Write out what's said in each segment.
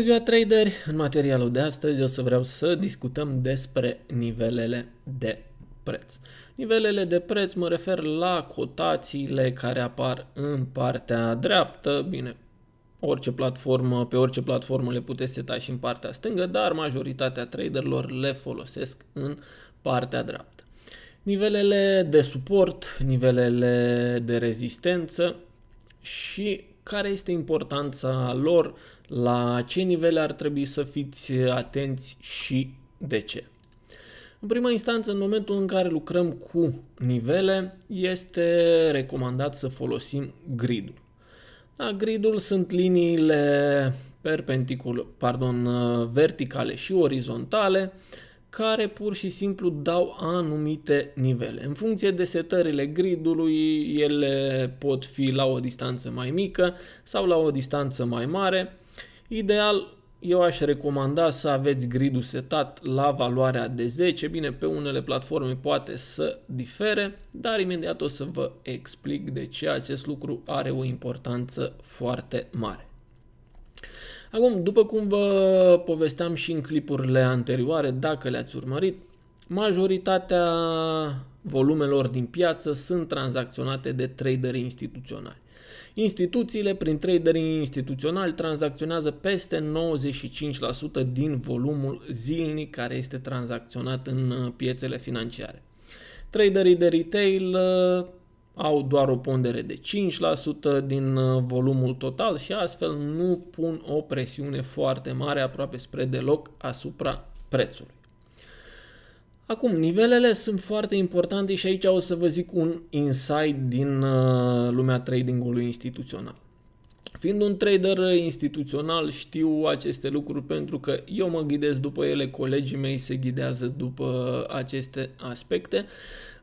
Bună ziua, traderi! În materialul de astăzi o să vreau să discutăm despre nivelele de preț. Nivelele de preț mă refer la cotațiile care apar în partea dreaptă, bine, orice platformă, pe orice platformă le puteți seta și în partea stângă, dar majoritatea traderilor le folosesc în partea dreaptă. Nivelele de suport, nivelele de rezistență și care este importanța lor la ce nivele ar trebui să fiți atenți și de ce? În prima instanță, în momentul în care lucrăm cu nivele, este recomandat să folosim gridul. Da, gridul sunt liniile perpendicular, pardon, verticale și orizontale care pur și simplu dau anumite nivele. În funcție de setările gridului, ele pot fi la o distanță mai mică sau la o distanță mai mare Ideal, eu aș recomanda să aveți gridul setat la valoarea de 10. Bine, pe unele platforme poate să difere, dar imediat o să vă explic de ce acest lucru are o importanță foarte mare. Acum, după cum vă povesteam și în clipurile anterioare, dacă le-ați urmărit, majoritatea volumelor din piață sunt tranzacționate de traderi instituționali. Instituțiile, prin traderii instituționali, tranzacționează peste 95% din volumul zilnic care este tranzacționat în uh, piețele financiare. Traderii de retail uh, au doar o pondere de 5% din uh, volumul total și astfel nu pun o presiune foarte mare, aproape spre deloc, asupra prețului. Acum, nivelele sunt foarte importante și aici o să vă zic un insight din uh, lumea tradingului instituțional. Fiind un trader instituțional, știu aceste lucruri pentru că eu mă ghidez după ele, colegii mei se ghidează după aceste aspecte.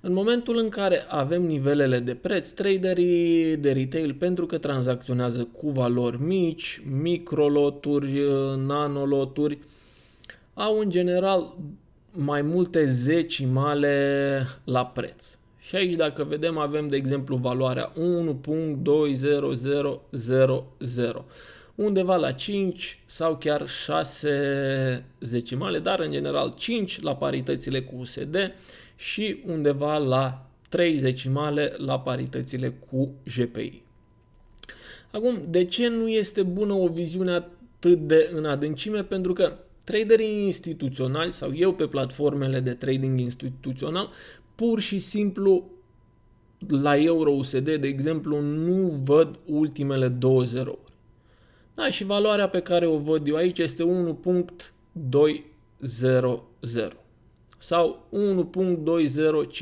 În momentul în care avem nivelele de preț, traderii de retail, pentru că tranzacționează cu valori mici, microloturi, uh, nanoloturi, au în general mai multe zecimale la preț. Și aici dacă vedem avem de exemplu valoarea 1.20000 undeva la 5 sau chiar 6 zecimale, dar în general 5 la paritățile cu USD și undeva la 3 zecimale la paritățile cu GPI. Acum, de ce nu este bună o viziune atât de în adâncime? Pentru că Traderii instituționali sau eu pe platformele de trading instituțional pur și simplu la euro USD, de exemplu, nu văd ultimele două zerouri. Da, și valoarea pe care o văd eu aici este 1.200 sau 1.205.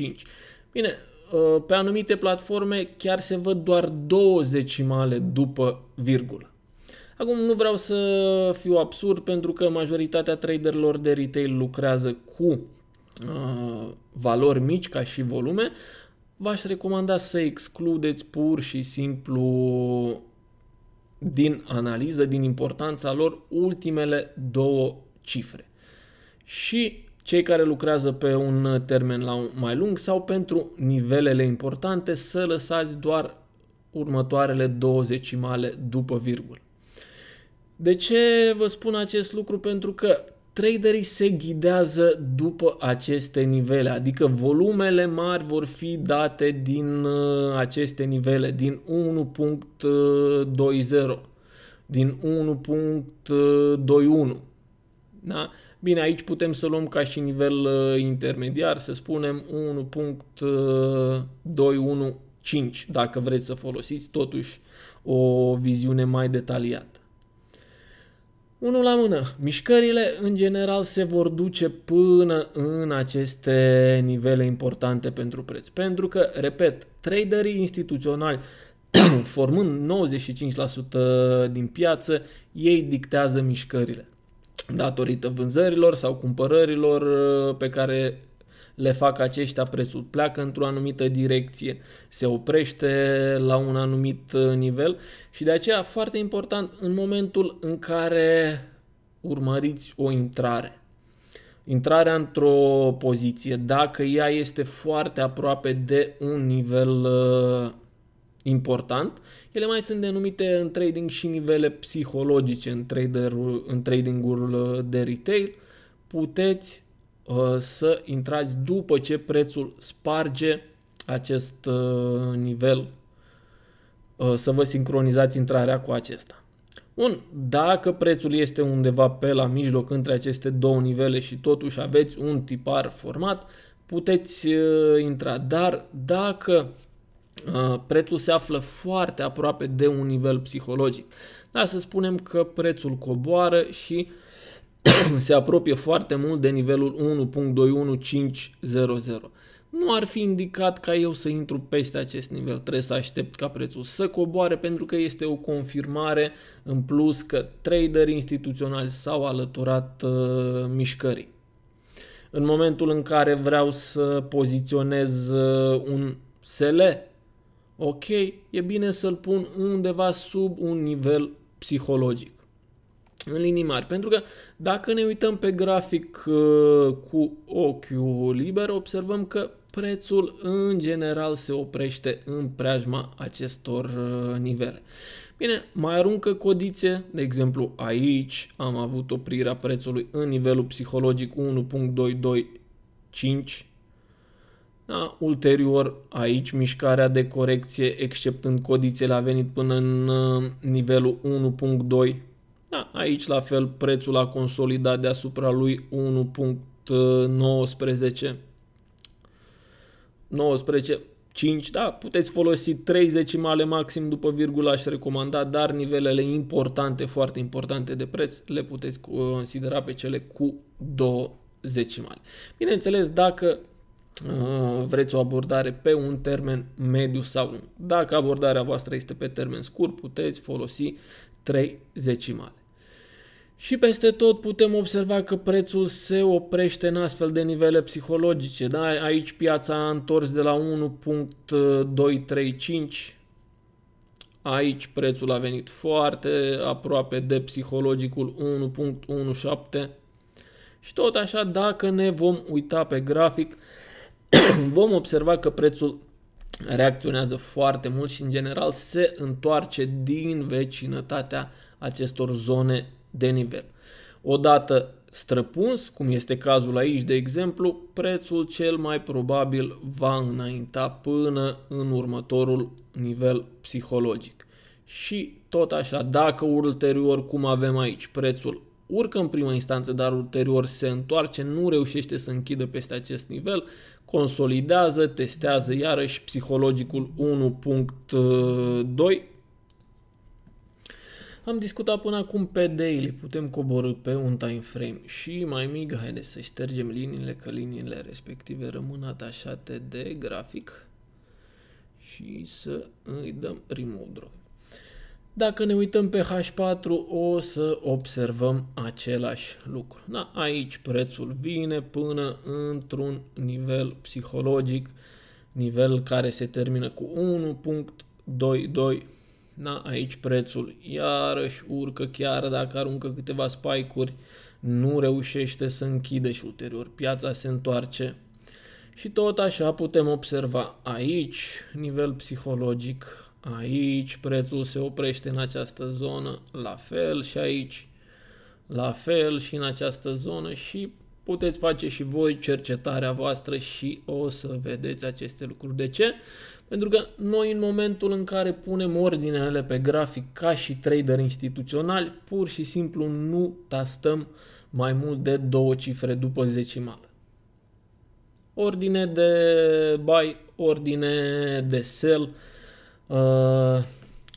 Bine, ă, pe anumite platforme chiar se văd doar două zecimale după virgulă. Acum nu vreau să fiu absurd pentru că majoritatea traderilor de retail lucrează cu uh, valori mici ca și volume. V-aș recomanda să excludeți pur și simplu din analiză, din importanța lor, ultimele două cifre. Și cei care lucrează pe un termen la un mai lung sau pentru nivelele importante să lăsați doar următoarele două zecimale după virgulă. De ce vă spun acest lucru? Pentru că traderii se ghidează după aceste nivele, adică volumele mari vor fi date din uh, aceste nivele, din 1.20, uh, din 1.21. Uh, da? Bine, aici putem să luăm ca și nivel intermediar, să spunem 1.215, dacă vreți să folosiți totuși o viziune mai detaliată. Unul la mână, mișcările în general se vor duce până în aceste nivele importante pentru preț. Pentru că, repet, traderii instituționali formând 95% din piață, ei dictează mișcările datorită vânzărilor sau cumpărărilor pe care le fac aceștia presul. Pleacă într-o anumită direcție, se oprește la un anumit uh, nivel și de aceea foarte important în momentul în care urmăriți o intrare. Intrarea într-o poziție, dacă ea este foarte aproape de un nivel uh, important. Ele mai sunt denumite în trading și nivele psihologice în, în în tradingul uh, de retail. Puteți Uh, să intrați după ce prețul sparge acest uh, nivel, uh, să vă sincronizați intrarea cu acesta. Bun, dacă prețul este undeva pe la mijloc între aceste două nivele și totuși aveți un tipar format, puteți intra, dar dacă prețul se află foarte aproape de un nivel psihologic, da, să spunem că prețul coboară și uh, se apropie foarte mult de nivelul 1.21500. Nu ar fi indicat ca eu să intru peste acest nivel, trebuie să aștept ca prețul să coboare pentru că este o confirmare în plus că traderi instituționali s-au alăturat uh, mișcării. În momentul în care vreau să poziționez uh, un SL, ok, e bine să-l pun undeva sub un nivel psihologic în linii mari. Pentru că dacă ne uităm pe grafic uh, cu ochiul liber, observăm că prețul în general se oprește în preajma acestor uh, nivele. Bine, mai aruncă codițe, de exemplu aici am avut oprirea prețului în nivelul psihologic 1.225, da, ulterior aici mișcarea de corecție exceptând codițele a venit până în uh, nivelul da, aici la fel prețul a consolidat deasupra lui 1.19 19 5, da, puteți folosi 3 decimale maxim după virgulă aș recomanda, dar nivelele importante, foarte importante de preț, le puteți considera pe cele cu 2 decimale. Bineînțeles, dacă uh, vreți o abordare pe un termen mediu sau nu. Dacă abordarea voastră este pe termen scurt, puteți folosi 3 zecimale. Și peste tot putem observa că prețul se oprește în astfel de nivele psihologice. Da? Aici piața a întors de la 1.235, aici prețul a venit foarte aproape de psihologicul 1.17 și tot așa dacă ne vom uita pe grafic vom observa că prețul reacționează foarte mult și în general se întoarce din vecinătatea acestor zone de nivel. Odată străpuns, cum este cazul aici de exemplu, prețul cel mai probabil va înainta până în următorul nivel psihologic. Și tot așa, dacă ulterior, cum avem aici, prețul urcă în prima instanță, dar ulterior se întoarce, nu reușește să închidă peste acest nivel, consolidează, testează iarăși psihologicul 1.2. Am discutat până acum pe daily, putem coborâ pe un time frame și mai mic, haide să ștergem liniile, că liniile respective rămân atașate de grafic și să îi dăm remove draw. Dacă ne uităm pe H4, o să observăm același lucru. Da, aici prețul vine până într-un nivel psihologic, nivel care se termină cu 1.22. Da, aici prețul iarăși urcă, chiar dacă aruncă câteva spike-uri, nu reușește să închidă și ulterior piața se întoarce. Și tot așa putem observa aici nivel psihologic Aici prețul se oprește în această zonă, la fel și aici, la fel și în această zonă și puteți face și voi cercetarea voastră și o să vedeți aceste lucruri. De ce? Pentru că noi în momentul în care punem ordinele pe grafic ca și trader instituțional, pur și simplu nu tastăm mai mult de două cifre după zecimală. Ordine de buy, ordine de sell, Uh,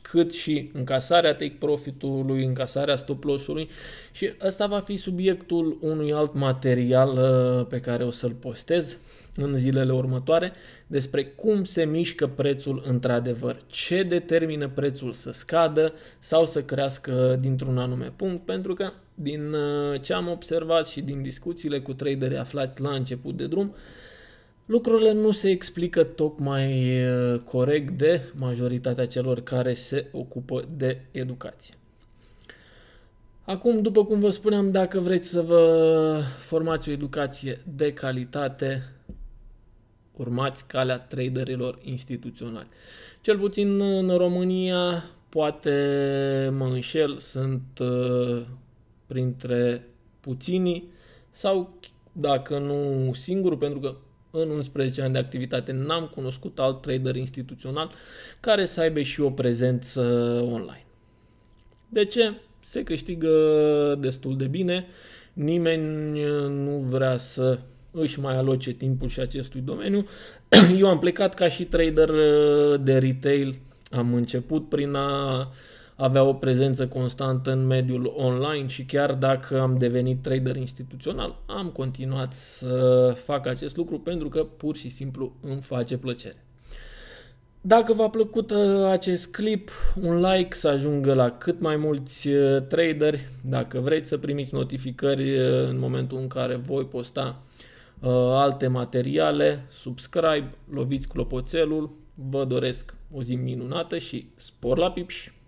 cât și încasarea take profit-ului, încasarea stop loss-ului și ăsta va fi subiectul unui alt material uh, pe care o să-l postez în zilele următoare despre cum se mișcă prețul într-adevăr, ce determină prețul să scadă sau să crească dintr-un anume punct, pentru că din uh, ce am observat și din discuțiile cu traderii aflați la început de drum, uh, Lucrurile nu se explică tocmai uh, corect de majoritatea celor care se ocupă de educație. Acum, după cum vă spuneam, dacă vreți să vă formați o educație de calitate, urmați calea traderilor instituționali. Cel puțin în România, poate mă înșel, sunt uh, printre puținii sau dacă nu singur, pentru că în 11 ani de activitate n-am cunoscut alt trader instituțional care să aibă și o prezență online. De ce? Se câștigă destul de bine, nimeni nu vrea să își mai aloce timpul și acestui domeniu. Eu am plecat ca și trader uh, de retail, am început prin a avea o prezență constantă în mediul online și chiar dacă am devenit trader instituțional, am continuat să fac acest lucru pentru că pur și simplu îmi face plăcere. Dacă v-a plăcut uh, acest clip, un like să ajungă la cât mai mulți uh, traderi. Dacă vreți să primiți notificări uh, în momentul în care voi posta alte materiale, subscribe, loviți clopoțelul. Vă doresc o zi minunată și spor la pipși!